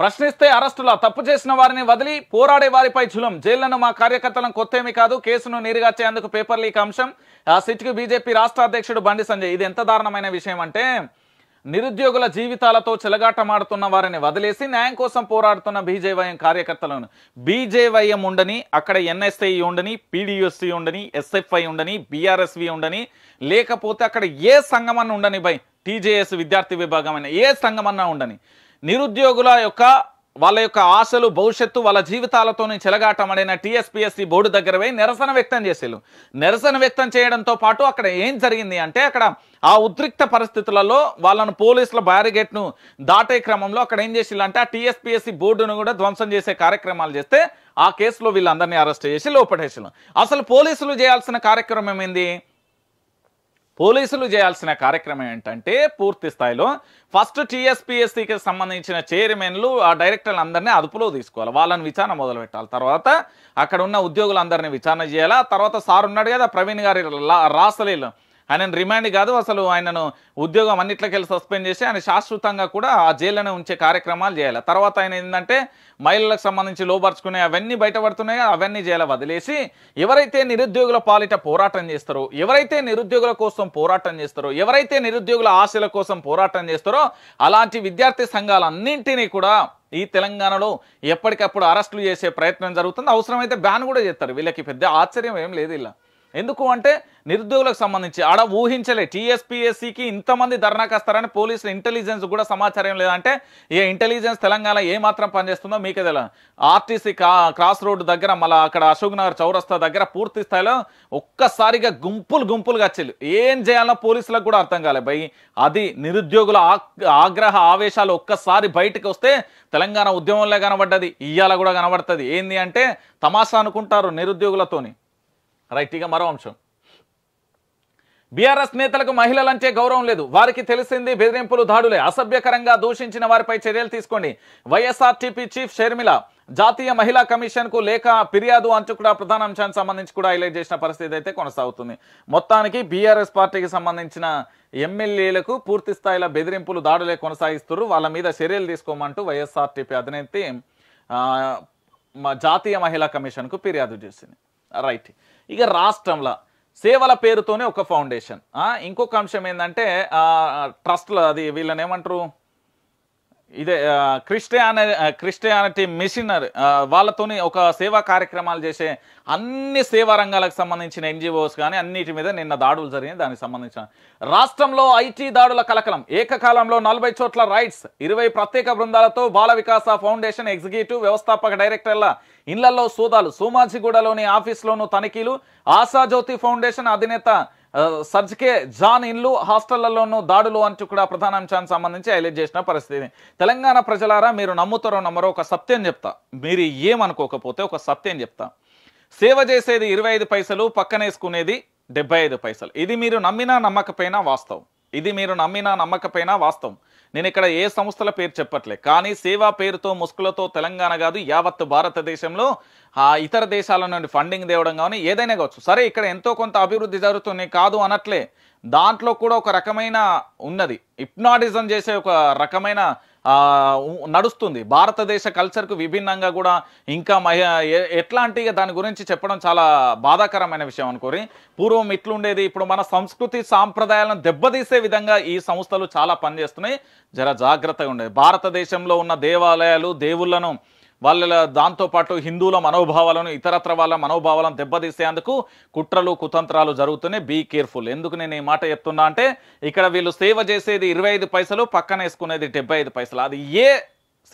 ప్రశ్నిస్తే అరెస్టులా తప్పు చేసిన వారిని వదిలి పోరాడే వారిపై చులం జైళ్లను మా కార్యకర్తలను కొత్త కాదు కేసును నీరుగార్చేందుకు పేపర్ లీక్ అంశం ఆ సిట్కు బీజేపీ రాష్ట్ర అధ్యక్షుడు బండి సంజయ్ ఇది ఎంత దారుణమైన విషయం అంటే నిరుద్యోగుల జీవితాలతో చెలగాటమాడుతున్న వారిని వదిలేసి న్యాయం కోసం పోరాడుతున్న బీజేవైఎం కార్యకర్తలను బీజేవైఎం ఉండని అక్కడ ఎన్ఎస్ఐ ఉండని పీడిఎస్సి ఉండని ఎస్ఎఫ్ఐ ఉండని బీఆర్ఎస్వి ఉండని లేకపోతే అక్కడ ఏ సంఘమన్నా ఉండని బై టీజేఎస్ విద్యార్థి విభాగమైన ఏ సంఘమన్నా ఉండని నిరుద్యోగుల యొక్క వాళ్ళ యొక్క ఆశలు భవిష్యత్తు వాళ్ళ జీవితాలతోనే అనే టీఎస్పీఎస్సీ బోర్డు దగ్గర పోయి నిరసన వ్యక్తం చేసేళ్ళు నిరసన వ్యక్తం చేయడంతో పాటు అక్కడ ఏం జరిగింది అంటే అక్కడ ఆ ఉద్రిక్త పరిస్థితులలో వాళ్ళను పోలీసుల బ్యారిగేట్ను దాటే క్రమంలో అక్కడ ఏం చేసిళ్ళు అంటే ఆ టీఎస్పీఎస్సీ బోర్డును కూడా ధ్వంసం చేసే కార్యక్రమాలు చేస్తే ఆ కేసులో వీళ్ళందరినీ అరెస్ట్ చేసి లోపడేసిళ్ళు అసలు పోలీసులు చేయాల్సిన కార్యక్రమం ఏమైంది పోలీసులు చేయాల్సిన కార్యక్రమం ఏంటంటే పూర్తి స్థాయిలో ఫస్ట్ టీఎస్పిఎస్సికి సంబంధించిన చైర్మన్లు ఆ డైరెక్టర్లు అందరినీ అదుపులో తీసుకోవాలి వాళ్ళని విచారణ మొదలు పెట్టాలి తర్వాత అక్కడ ఉన్న ఉద్యోగులందరినీ విచారణ చేయాలి తర్వాత సార్ ఉన్నాడు కదా ప్రవీణ్ గారి రాసలీలు ఆయనను రిమాండ్ కాదు అసలు ఆయనను ఉద్యోగం వెళ్ళి సస్పెండ్ చేసి ఆయన శాశ్వతంగా కూడా ఆ జైల్లోనే ఉంచే కార్యక్రమాలు చేయాలి తర్వాత ఆయన ఏంటంటే మహిళలకు సంబంధించి లోపరుచుకునే అవన్నీ బయటపడుతున్నాయో అవన్నీ జైలు వదిలేసి ఎవరైతే నిరుద్యోగుల పాలిట పోరాటం చేస్తారో ఎవరైతే నిరుద్యోగుల కోసం పోరాటం చేస్తారో ఎవరైతే నిరుద్యోగుల ఆశల కోసం పోరాటం చేస్తారో అలాంటి విద్యార్థి సంఘాలన్నింటినీ కూడా ఈ తెలంగాణలో ఎప్పటికప్పుడు అరెస్టులు చేసే ప్రయత్నం జరుగుతుంది అవసరమైతే బ్యాన్ కూడా చేస్తారు వీళ్ళకి పెద్ద ఆశ్చర్యం ఏం లేదు ఇలా ఎందుకు అంటే నిరుద్యోగులకు సంబంధించి ఆడ ఊహించలే టీఎస్పీఎస్సికి ఇంతమంది ధర్నాకు వస్తారని పోలీసుల ఇంటెలిజెన్స్ కూడా సమాచారం లేదంటే ఏ ఇంటెలిజెన్స్ తెలంగాణ ఏ మాత్రం పనిచేస్తుందో మీకే తెలియదు ఆర్టీసీ క్రాస్ రోడ్ దగ్గర మళ్ళీ అక్కడ అశోక్ నగర్ చౌరస్తా దగ్గర పూర్తి స్థాయిలో ఒక్కసారిగా గుంపులు గుంపులుగా వచ్చేళ్ళు ఏం చేయాలో పోలీసులకు కూడా అర్థం కాలే భయ్ అది నిరుద్యోగుల ఆగ్రహ ఆవేశాలు ఒక్కసారి బయటకు వస్తే తెలంగాణ ఉద్యమంలో కనబడ్డది ఇయ్యాల కూడా కనబడుతుంది ఏంది అంటే తమాషా అనుకుంటారు నిరుద్యోగులతోని రైట్ ఇక మరో అంశం బీఆర్ఎస్ నేతలకు మహిళలంటే గౌరవం లేదు వారికి తెలిసింది బెదిరింపులు దాడులే అసభ్యకరంగా దూషించిన వారిపై చర్యలు తీసుకోండి వైఎస్ఆర్టీపీ చీఫ్ షర్మిల జాతీయ మహిళా కమిషన్ కు లేఖ ఫిర్యాదు అంటూ కూడా ప్రధాన అంశానికి సంబంధించి కూడా హైలైట్ చేసిన పరిస్థితి అయితే కొనసాగుతుంది మొత్తానికి బీఆర్ఎస్ పార్టీకి సంబంధించిన ఎమ్మెల్యేలకు పూర్తి స్థాయిలో బెదిరింపులు దాడులే కొనసాగిస్తున్నారు వాళ్ళ మీద చర్యలు తీసుకోమంటూ వైఎస్ఆర్టీపీ అధినేత్రి జాతీయ మహిళా కమిషన్కు ఫిర్యాదు చేసింది రైట్ ఇక రాష్ట్రంలో సేవల పేరుతోనే ఒక ఫౌండేషన్ ఇంకొక అంశం ఏంటంటే ట్రస్ట్లో అది వీళ్ళని ఏమంటారు ఇదే క్రిస్టియాన క్రిస్టియానిటీ మిషనర్ వాళ్ళతోని ఒక సేవా కార్యక్రమాలు చేసే అన్ని సేవా రంగాలకు సంబంధించిన ఎన్జిఓస్ కానీ అన్నిటి మీద నిన్న దాడులు జరిగినాయి దానికి సంబంధించిన రాష్ట్రంలో ఐటీ దాడుల కలకలం ఏకకాలంలో నలభై చోట్ల రైట్స్ ఇరవై ప్రత్యేక బృందాలతో బాల వికాస ఫౌండేషన్ ఎగ్జిక్యూటివ్ వ్యవస్థాపక డైరెక్టర్ల ఇళ్లలో సోదాలు సోమాజిగూడలోని ఆఫీస్లోనూ తనిఖీలు ఆశాజ్యోతి ఫౌండేషన్ అధినేత సర్జికే జాన్ ఇల్లు హాస్టళ్లలోనూ దాడులు అంటూ కూడా ప్రధాన అంశానికి సంబంధించి హైలైట్ చేసిన పరిస్థితి తెలంగాణ ప్రజలారా మీరు నమ్ముతారో నమ్మరో ఒక సత్యం చెప్తా మీరు ఏమనుకోకపోతే ఒక సత్యం చెప్తా సేవ చేసేది ఇరవై ఐదు పైసలు పక్కనేసుకునేది డెబ్బై ఐదు పైసలు ఇది మీరు నమ్మినా నమ్మకపోయినా వాస్తవం ఇది మీరు నమ్మినా నమ్మకపోయినా వాస్తవం నేను ఇక్కడ ఏ సంస్థల పేరు చెప్పట్లే కానీ సేవా పేరుతో ముసుగులతో తెలంగాణ కాదు యావత్ భారతదేశంలో ఇతర దేశాల నుండి ఫండింగ్ తేవడం కానీ ఏదైనా కావచ్చు సరే ఇక్కడ ఎంతో కొంత అభివృద్ధి జరుగుతుంది కాదు అనట్లే దాంట్లో కూడా ఒక రకమైన ఉన్నది ఇప్నాటిజం చేసే ఒక రకమైన నడుస్తుంది భారతదేశ కల్చర్కు విభిన్నంగా కూడా ఇంకా మహి ఎట్లాంటి దాని గురించి చెప్పడం చాలా బాధాకరమైన విషయం అనుకోని పూర్వం ఇట్లుండేది ఇప్పుడు మన సంస్కృతి సాంప్రదాయాలను దెబ్బతీసే విధంగా ఈ సంస్థలు చాలా పనిచేస్తున్నాయి జర జాగ్రత్తగా ఉండేది భారతదేశంలో ఉన్న దేవాలయాలు దేవుళ్ళను వాళ్ళ దాంతోపాటు హిందువుల మనోభావాలను ఇతరత్ర వాళ్ళ మనోభావాలను దెబ్బతీసేందుకు కుట్రలు కుతంత్రాలు జరుగుతున్నాయి బీ కేర్ఫుల్ ఎందుకు నేను ఈ మాట చెప్తున్నా అంటే ఇక్కడ వీళ్ళు సేవ చేసేది ఇరవై పైసలు పక్కన వేసుకునేది డెబ్బై పైసలు అది ఏ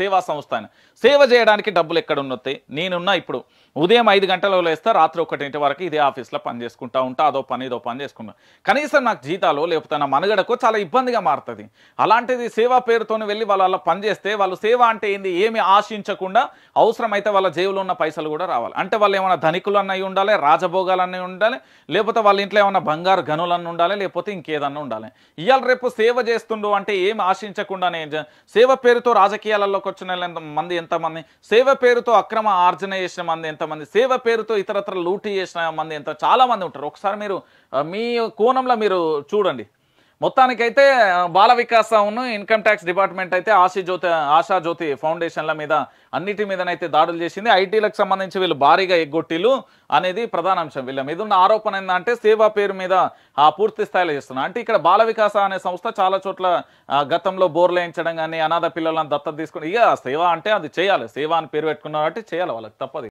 సేవా సంస్థ అని సేవ చేయడానికి డబ్బులు ఎక్కడ ఉన్నాయి నేనున్నా ఇప్పుడు ఉదయం ఐదు గంటలలో లేస్తా రాత్రి ఒకటింటి వరకు ఇదే ఆఫీస్లో పని చేసుకుంటా ఉంటా అదో పని ఏదో పని చేసుకుంటా కనీసం నాకు జీతాలు లేకపోతే నా మనుగడకు చాలా ఇబ్బందిగా మారుతుంది అలాంటిది సేవా పేరుతో వెళ్ళి వాళ్ళ పనిచేస్తే వాళ్ళు సేవ అంటే ఏంది ఏమి ఆశించకుండా అవసరమైతే వాళ్ళ జేబులో ఉన్న పైసలు కూడా రావాలి అంటే వాళ్ళు ఏమైనా ధనికులు అన్నవి ఉండాలి రాజభోగాలు ఉండాలి లేకపోతే వాళ్ళ ఇంట్లో ఏమైనా బంగారు గనులన్నీ ఉండాలి లేకపోతే ఇంకేదన్నా ఉండాలి ఇవాళ రేపు సేవ చేస్తుండు అంటే ఏమి ఆశించకుండానే సేవ పేరుతో రాజకీయాలలో అధికారంలోకి వచ్చిన మంది ఎంతమంది సేవ పేరుతో అక్రమ ఆర్జన చేసిన మంది ఎంతమంది సేవ పేరుతో ఇతరత్ర లూటీ చేసిన మంది ఎంత చాలామంది ఉంటారు ఒకసారి మీరు మీ కోణంలో మీరు చూడండి మొత్తానికైతే బాల వికాసం ఇన్కమ్ ట్యాక్స్ డిపార్ట్మెంట్ అయితే ఆశీ జ్యోతి ఆశా జ్యోతి ఫౌండేషన్ల మీద అన్నిటి మీదనైతే దాడులు చేసింది ఐటీలకు సంబంధించి వీళ్ళు భారీగా ఎగ్గొట్టిలు అనేది ప్రధాన అంశం వీళ్ళ మీద ఉన్న ఆరోపణ ఏంటంటే సేవా పేరు మీద ఆ పూర్తి స్థాయిలో చేస్తున్నారు అంటే ఇక్కడ బాల వికాస అనే సంస్థ చాలా చోట్ల గతంలో బోర్లు వేయించడం కానీ అనాథ పిల్లలను దత్తత తీసుకుని ఇక సేవ అంటే అది చేయాలి సేవా అని పేరు పెట్టుకున్నారంటే చేయాలి వాళ్ళకి తప్పదు